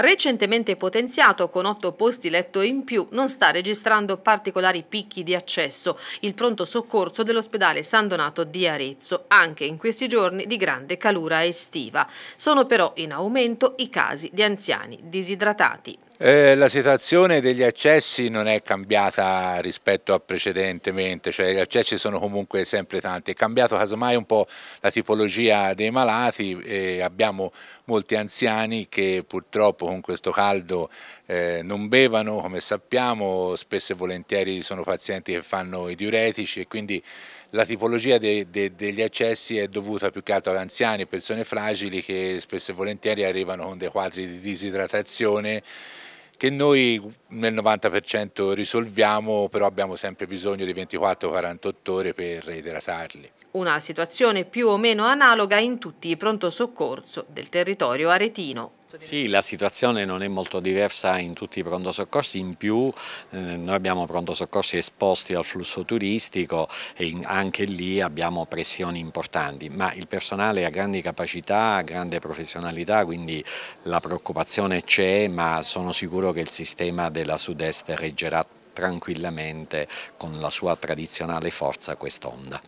recentemente potenziato con otto posti letto in più, non sta registrando particolari picchi di accesso il pronto soccorso dell'ospedale San Donato di Arezzo, anche in questi giorni di grande calura estiva. Sono però in aumento i casi di anziani disidratati. Eh, la situazione degli accessi non è cambiata rispetto a precedentemente, cioè gli accessi sono comunque sempre tanti, è cambiato casomai un po' la tipologia dei malati, eh, abbiamo molti anziani che purtroppo con questo caldo eh, non bevano come sappiamo, spesso e volentieri sono pazienti che fanno i diuretici e quindi la tipologia de, de, degli accessi è dovuta più che altro ad anziani, persone fragili che spesso e volentieri arrivano con dei quadri di disidratazione que noi nel 90% risolviamo, però abbiamo sempre bisogno di 24-48 ore per idratarli. Una situazione più o meno analoga in tutti i pronto soccorso del territorio aretino. Sì, la situazione non è molto diversa in tutti i pronto soccorsi, in più eh, noi abbiamo pronto soccorsi esposti al flusso turistico e in, anche lì abbiamo pressioni importanti, ma il personale ha grandi capacità, grande professionalità, quindi la preoccupazione c'è, ma sono sicuro che il sistema del della sud-est reggerà tranquillamente con la sua tradizionale forza quest'onda.